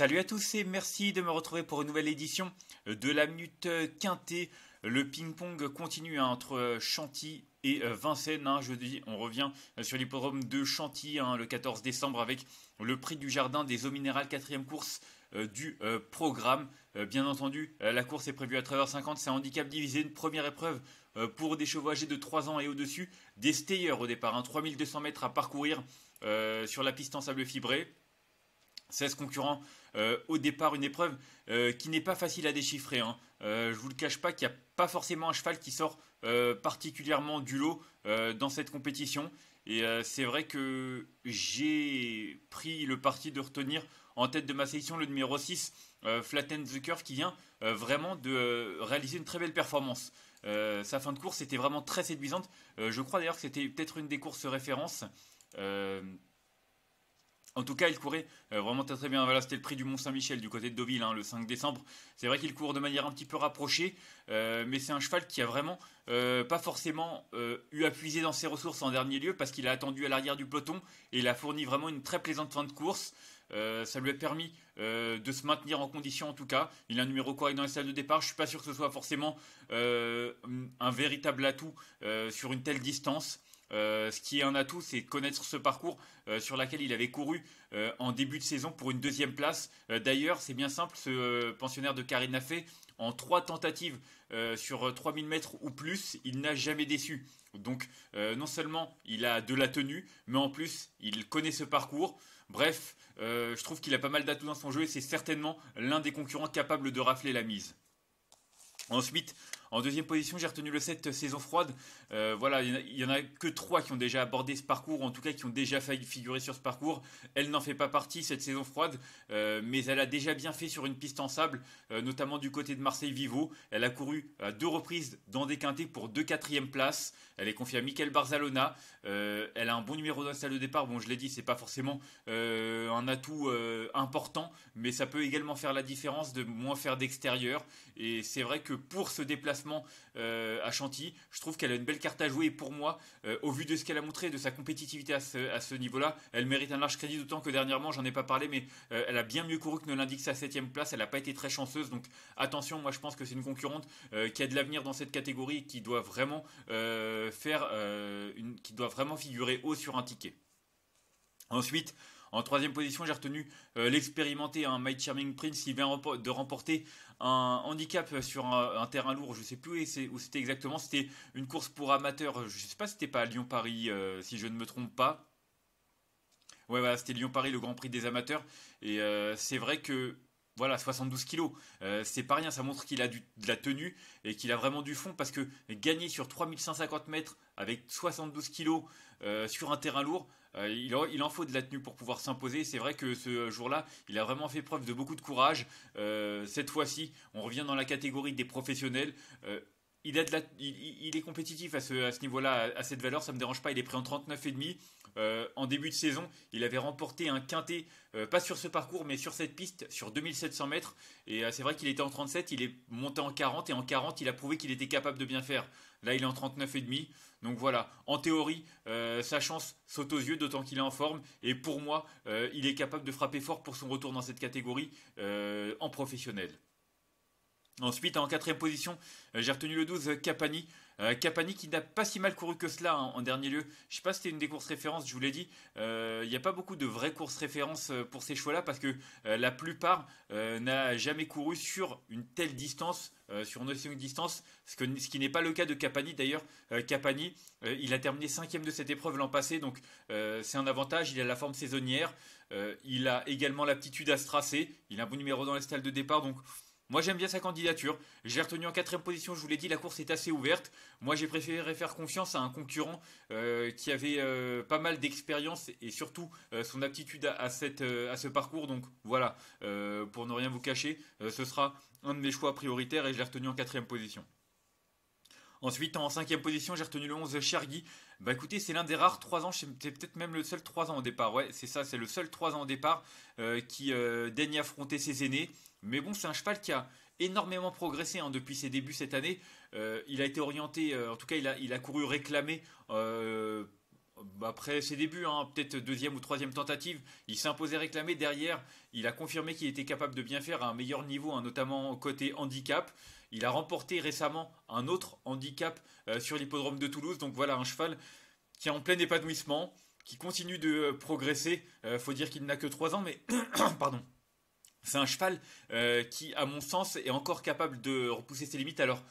Salut à tous et merci de me retrouver pour une nouvelle édition de la Minute Quintée. Le ping-pong continue hein, entre Chantilly et euh, Vincennes. Hein. jeudi, on revient sur l'hippodrome de Chantilly hein, le 14 décembre avec le prix du jardin des eaux minérales, quatrième course euh, du euh, programme. bien entendu, la course est prévue à 13h50. C'est un handicap divisé, une première épreuve pour des chevaux âgés de 3 ans et au-dessus. Des stayers au départ, 3200 mètres à parcourir sur la piste en sable fibré. 16 concurrents euh, au départ une épreuve euh, qui n'est pas facile à déchiffrer. Hein. Euh, je vous le cache pas qu'il n'y a pas forcément un cheval qui sort particulièrement du lot dans cette compétition. Et c'est vrai que j'ai pris le parti de retenir en tête de ma sélection le numéro 6, Flatten the Curve, qui vient vraiment de réaliser une très belle performance. sa fin de course était vraiment très séduisante. je crois d'ailleurs que c'était peut-être une des courses références. En tout cas, il courait euh, vraiment très, très bien. Voilà, c'était le prix du Mont-Saint-Michel du côté de Deauville, hein, le 5 décembre. C'est vrai qu'il court de manière un petit peu rapprochée, euh, mais c'est un cheval qui a vraiment euh, pas forcément eu à puiser dans ses ressources en dernier lieu parce qu'il a attendu à l'arrière du peloton et il a fourni vraiment une très plaisante fin de course. ça lui a permis de se maintenir en condition en tout cas. Il a un numéro correct dans les salles de départ. Je ne suis pas sûr que ce soit forcément un véritable atout sur une telle distance. Euh, ce qui est un atout, c'est connaître ce parcours euh, sur lequel il avait couru euh, en début de saison pour une deuxième place. D'ailleurs, c'est bien simple, ce pensionnaire de Karine fait en trois tentatives sur 3000 mètres ou plus, il n'a jamais déçu. Donc, non seulement il a de la tenue, mais en plus, il connaît ce parcours. Bref, je trouve qu'il a pas mal d'atouts dans son jeu et c'est certainement l'un des concurrents capables de rafler la mise. Ensuite, en deuxième position, j'ai retenu le 7 saison froide. Euh, voilà, il n'y en, a que trois qui ont déjà abordé ce parcours, en tout cas qui ont déjà failli figurer sur ce parcours. Elle n'en fait pas partie, cette saison froide, euh, mais elle a déjà bien fait sur une piste en sable, euh, notamment du côté de Marseille-Vivo. Elle a couru à deux reprises dans des quintés pour deux quatrièmes places. Elle est confiée à Mickaël Barzalona. elle a un bon numéro la salle de départ. Bon, je l'ai dit, c'est pas forcément un atout important, mais ça peut également faire la différence de moins faire d'extérieur. Et c'est vrai que pour se déplacer euh, à Chantilly. Je trouve qu'elle a une belle carte à jouer pour moi, euh, au vu de ce qu'elle a montré, de sa compétitivité à ce, niveau-là, elle mérite un large crédit, d'autant que dernièrement, j'en ai pas parlé, mais euh, elle a bien mieux couru que ne l'indique sa septième place. Elle n'a pas été très chanceuse, donc attention, moi je pense que c'est une concurrente qui a de l'avenir dans cette catégorie qui doit vraiment faire une, qui doit vraiment figurer haut sur un ticket. Ensuite, en troisième position, j'ai retenu euh, l'expérimenté un hein, My Charming Prince qui vient de remporter un handicap sur un, terrain lourd. Je ne sais plus où c'était exactement. C'était une course pour amateurs. Euh, je ne sais pas si c'était pas à Lyon-Paris, euh, si je ne me trompe pas. Ouais, voilà, c'était Lyon-Paris, le Grand Prix des amateurs. Et c'est vrai que voilà, 72 kilos, euh, c'est pas rien, ça montre qu'il a de la tenue et qu'il a vraiment du fond parce que gagner sur 3550 mètres avec 72 kilos euh, sur un terrain lourd, euh, il, en faut de la tenue pour pouvoir s'imposer. C'est vrai que ce jour-là, il a vraiment fait preuve de beaucoup de courage. cette fois-ci, on revient dans la catégorie des professionnels il, est compétitif à ce, niveau-là, à, cette valeur, ça ne me dérange pas. Il est pris en 39,5. Euh, en début de saison, il avait remporté un quintet, euh, pas sur ce parcours, mais sur cette piste, sur 2700 mètres. Et euh, c'est vrai qu'il était en 37, il est monté en 40, et en 40, il a prouvé qu'il était capable de bien faire. Là, il est en 39,5. Donc voilà, en théorie, sa chance saute aux yeux, d'autant qu'il est en forme. Et pour moi, il est capable de frapper fort pour son retour dans cette catégorie en professionnel. Ensuite, en quatrième position, euh, j'ai retenu le 12, euh, Capani. Euh, Capani qui n'a pas si mal couru que cela hein, en dernier lieu. Je ne sais pas si c'était une des courses références, je vous l'ai dit. Il n'y a pas beaucoup de vraies courses références pour ces choix-là parce que la plupart n'a jamais couru sur une telle distance, sur une aussi longue distance, ce, qui n'est pas le cas de Capani d'ailleurs. Capani, il a terminé cinquième de cette épreuve l'an passé, donc c'est un avantage. Il a la forme saisonnière, il a également l'aptitude à se tracer, il a un bon numéro dans les stalles de départ, donc moi j'aime bien sa candidature. J'ai retenu en quatrième position, je vous l'ai dit, la course est assez ouverte. Moi j'ai préféré faire confiance à un concurrent euh, qui avait euh, pas mal d'expérience et surtout euh, son aptitude à, à, ce parcours. Donc voilà, pour ne rien vous cacher, ce sera un de mes choix prioritaires et je l'ai retenu en quatrième position. Ensuite, en cinquième position, j'ai retenu le 11 Chergui. Bah écoutez, c'est l'un des rares 3 ans, c'est peut-être même le seul 3 ans au départ. Ouais, c'est ça, c'est le seul 3 ans au départ euh, qui euh, daigne affronter ses aînés. Mais bon, c'est un cheval qui a énormément progressé hein, depuis ses débuts cette année. Euh, il a été orienté, en tout cas, il a, couru réclamer après ses débuts, hein, peut-être deuxième ou troisième tentative, il s'imposait réclamer derrière. Il a confirmé qu'il était capable de bien faire à un meilleur niveau, hein, notamment côté handicap. Il a remporté récemment un autre handicap euh, sur l'hippodrome de Toulouse. Donc voilà un cheval qui est en plein épanouissement, qui continue de euh, progresser. Il euh, faut dire qu'il n'a que 3 ans, mais pardon. C'est un cheval qui, à mon sens, est encore capable de repousser ses limites. Alors,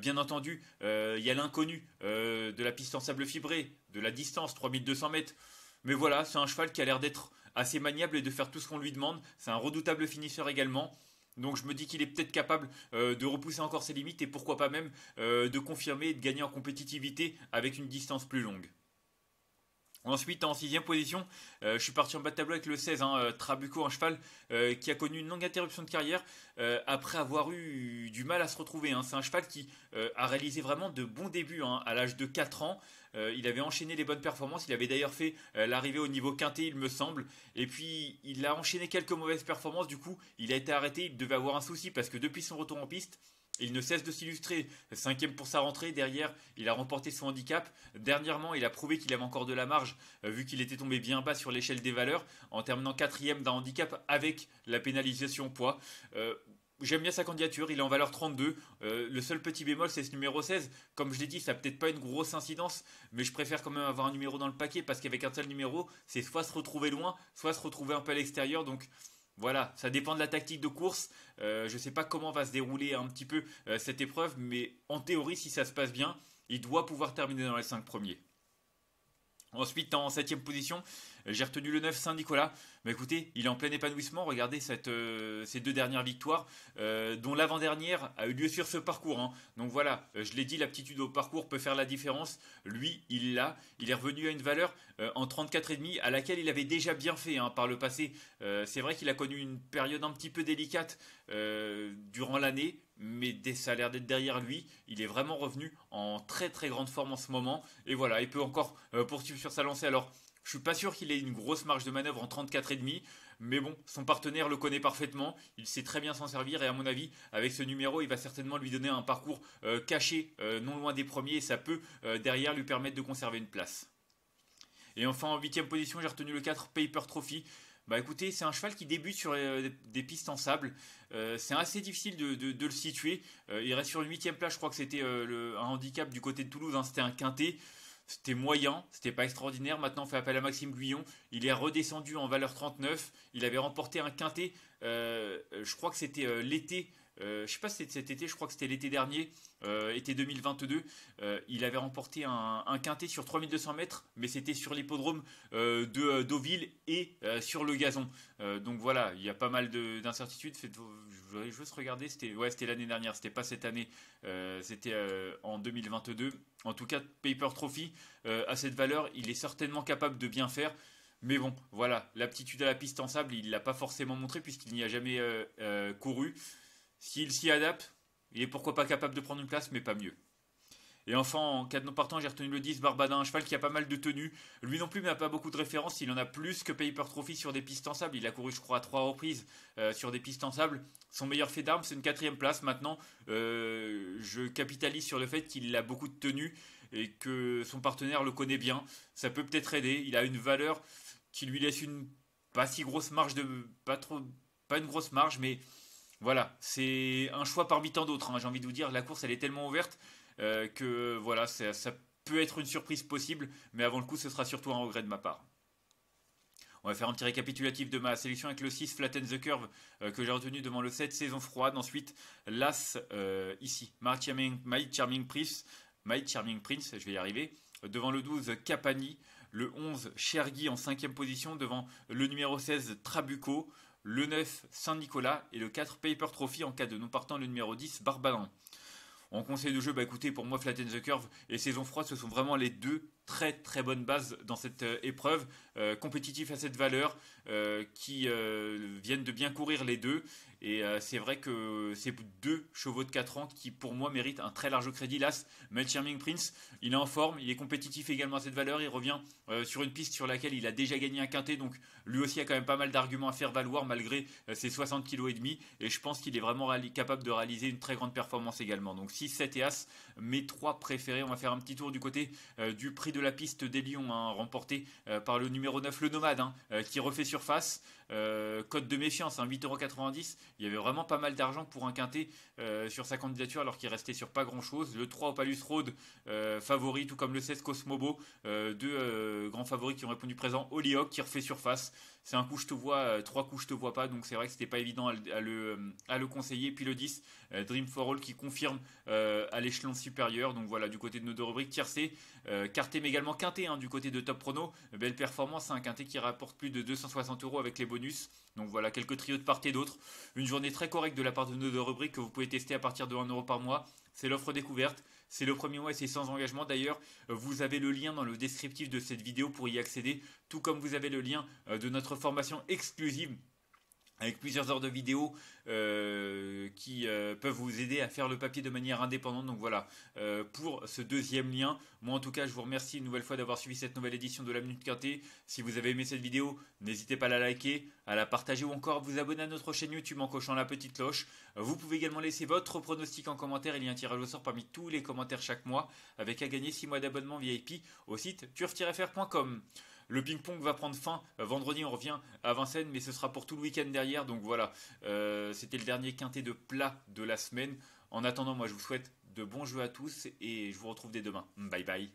bien entendu, il y a l'inconnu de la piste en sable fibré, de la distance, 3200 mètres. Mais voilà, c'est un cheval qui a l'air d'être assez maniable et de faire tout ce qu'on lui demande. C'est un redoutable finisseur également. Donc je me dis qu'il est peut-être capable euh, de repousser encore ses limites et pourquoi pas même euh, de confirmer et de gagner en compétitivité avec une distance plus longue. Ensuite, en sixième position, euh, je suis parti en bas de tableau avec le 16, hein, euh, Trabuco, un cheval euh, qui a connu une longue interruption de carrière après avoir eu du mal à se retrouver. Hein. C'est un cheval qui a réalisé vraiment de bons débuts hein, à l'âge de 4 ans. il avait enchaîné les bonnes performances, il avait d'ailleurs fait l'arrivée au niveau quintet, il me semble. Et puis, il a enchaîné quelques mauvaises performances, du coup, il a été arrêté, il devait avoir un souci parce que depuis son retour en piste, il ne cesse de s'illustrer. Cinquième pour sa rentrée, derrière, il a remporté son handicap. Dernièrement, il a prouvé qu'il avait encore de la marge, euh, vu qu'il était tombé bien bas sur l'échelle des valeurs, en terminant quatrième d'un handicap avec la pénalisation poids. Euh, j'aime bien sa candidature, il est en valeur 32. Euh, le seul petit bémol, c'est ce numéro 16. Comme je l'ai dit, ça n'a peut-être pas une grosse incidence, mais je préfère quand même avoir un numéro dans le paquet parce qu'avec un seul numéro, c'est soit se retrouver loin, soit se retrouver un peu à l'extérieur. Donc voilà, ça dépend de la tactique de course. Euh, je ne sais pas comment va se dérouler un petit peu euh, cette épreuve, mais en théorie, si ça se passe bien, il doit pouvoir terminer dans les 5 premiers. Ensuite, en septième position, j'ai retenu le 9 Saint-Nicolas. Mais écoutez, il est en plein épanouissement. Regardez euh, ces deux dernières victoires, euh, dont l'avant-dernière a eu lieu sur ce parcours. Hein. Donc voilà, euh, je l'ai dit, l'aptitude au parcours peut faire la différence. Lui, il l'a. Il est revenu à une valeur en 34,5 à laquelle il avait déjà bien fait hein, par le passé. C'est vrai qu'il a connu une période un petit peu délicate durant l'année, mais ça a l'air d'être derrière lui. Il est vraiment revenu en très très grande forme en ce moment. Et voilà, il peut encore euh, poursuivre sur sa lancée. Alors, je ne suis pas sûr qu'il ait une grosse marge de manœuvre en 34,5, mais bon, son partenaire le connaît parfaitement, il sait très bien s'en servir et à mon avis, avec ce numéro, il va certainement lui donner un parcours euh, caché, euh, non loin des premiers, et ça peut derrière lui permettre de conserver une place. Et enfin, en huitième position, j'ai retenu le 4 Paper Trophy bah écoutez, c'est un cheval qui débute sur euh, des pistes en sable. Euh, c'est assez difficile de, le situer. Euh, il reste sur une huitième place, je crois que c'était un handicap du côté de Toulouse, hein. c'était un quintet. C'était moyen, c'était pas extraordinaire. Maintenant, on fait appel à Maxime Guyon. Il est redescendu en valeur 39. Il avait remporté un quintet, je crois que c'était l'été euh, je sais pas si c'était cet été, je crois que c'était l'été dernier, euh, été 2022, euh, il avait remporté un, un quintet sur 3200 mètres, mais c'était sur l'hippodrome de Deauville et sur le gazon. donc voilà, il y a pas mal d'incertitudes. Je vais juste regarder, c'était l'année dernière, c'était pas cette année, c'était en 2022. En tout cas, Paper Trophy, à cette valeur, il est certainement capable de bien faire. Mais bon, voilà, l'aptitude à la piste en sable, il ne l'a pas forcément montré puisqu'il n'y a jamais couru. S'il s'y adapte, il est pourquoi pas capable de prendre une place, mais pas mieux. Et enfin, en cas de non partant, j'ai retenu le 10, Barbadin, un cheval qui a pas mal de tenues. Lui non plus n'a pas beaucoup de références, il en a plus que Paper Trophy sur des pistes en sable. Il a couru, je crois, à trois reprises euh, sur des pistes en sable. Son meilleur fait d'armes, c'est une quatrième place. Maintenant, euh, je capitalise sur le fait qu'il a beaucoup de tenues et que son partenaire le connaît bien. Ça peut peut-être aider. Il a une valeur qui lui laisse une pas si grosse marge de... pas trop... pas une grosse marge, mais voilà, c'est un choix parmi tant d'autres. Hein. J'ai envie de vous dire, la course elle est tellement ouverte euh, que voilà, ça, peut être une surprise possible, mais avant le coup, ce sera surtout un regret de ma part. On va faire un petit récapitulatif de ma sélection avec le 6 Flatten the Curve euh, que j'ai retenu devant le 7 Saison Froide. Ensuite, l'As euh, ici, My Charming, Prince, My Charming Prince, je vais y arriver. Devant le 12 Capani, le 11 Chergui en 5 position, devant le numéro 16 Trabuco, le 9 Saint-Nicolas et le 4 Paper Trophy en cas de non partant le numéro 10 Barbalan. En conseil de jeu, bah écoutez, pour moi Flatten the Curve et Saison Froide, ce sont vraiment les deux très très bonne base dans cette euh, épreuve, euh, compétitif à cette valeur, euh, qui viennent de bien courir les deux. Et c'est vrai que c'est deux chevaux de 4 ans qui pour moi méritent un très large crédit. L'As, Melchirming Prince, il est en forme, il est compétitif également à cette valeur, il revient sur une piste sur laquelle il a déjà gagné un quintet, donc lui aussi a quand même pas mal d'arguments à faire valoir malgré ses 60 kg et demi. Et je pense qu'il est vraiment capable de réaliser une très grande performance également. Donc 6, 7 et As, mes trois préférés. On va faire un petit tour du côté du prix de la piste des Lions, hein, remporté euh, par le numéro 9, le Nomade, hein, euh, qui refait surface. Euh, code de méfiance, hein, 8,90€. Il y avait vraiment pas mal d'argent pour un quintet sur sa candidature, alors qu'il restait sur pas grand-chose. Le 3, Palus Road, favori, tout comme le 16, Cosmobo, deux grands favoris qui ont répondu présent. Olioc qui refait surface. C'est un coup je te vois, euh, trois coups je te vois pas, donc c'est vrai que c'était pas évident à le, euh, conseiller. Puis le 10, euh, Dream for All qui confirme à l'échelon supérieur. Donc voilà, du côté de nos deux rubriques tiercé, carté mais également quinté hein, du côté de Top Prono. Belle performance, un hein. quinté qui rapporte plus de 260 euros avec les bonus. Donc voilà, quelques trios de part et d'autre. Une journée très correcte de la part de nos deux rubriques que vous pouvez tester à partir de 1 euro par mois. C'est l'offre découverte. C'est le premier mois et c'est sans engagement. D'ailleurs, euh, vous avez le lien dans le descriptif de cette vidéo pour y accéder, tout comme vous avez le lien euh, de notre formation exclusive avec plusieurs heures de vidéos euh, qui euh, peuvent vous aider à faire le papier de manière indépendante. Donc voilà, euh, pour ce deuxième lien, moi en tout cas je vous remercie une nouvelle fois d'avoir suivi cette nouvelle édition de la Minute Quintée. Si vous avez aimé cette vidéo, n'hésitez pas à la liker, à la partager ou encore à vous abonner à notre chaîne YouTube en cochant la petite cloche. Vous pouvez également laisser votre pronostic en commentaire, il y a un tirage au sort parmi tous les commentaires chaque mois, avec à gagner 6 mois d'abonnement VIP au site turf-fr.com. Le ping-pong va prendre fin. Euh, vendredi, on revient à Vincennes, mais ce sera pour tout le week-end derrière. Donc voilà, euh, c'était le dernier quintet de plat de la semaine. En attendant, moi, je vous souhaite de bons jeux à tous et je vous retrouve dès demain. Bye bye.